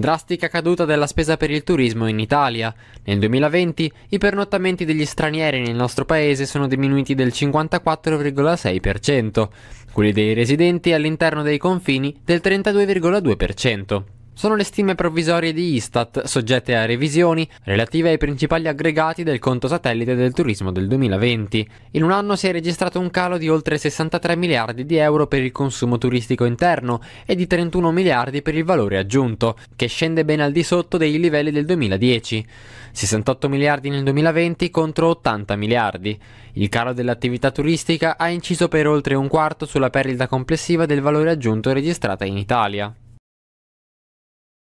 Drastica caduta della spesa per il turismo in Italia. Nel 2020 i pernottamenti degli stranieri nel nostro paese sono diminuiti del 54,6%, quelli dei residenti all'interno dei confini del 32,2%. Sono le stime provvisorie di Istat, soggette a revisioni, relative ai principali aggregati del conto satellite del turismo del 2020. In un anno si è registrato un calo di oltre 63 miliardi di euro per il consumo turistico interno e di 31 miliardi per il valore aggiunto, che scende ben al di sotto dei livelli del 2010. 68 miliardi nel 2020 contro 80 miliardi. Il calo dell'attività turistica ha inciso per oltre un quarto sulla perdita complessiva del valore aggiunto registrata in Italia.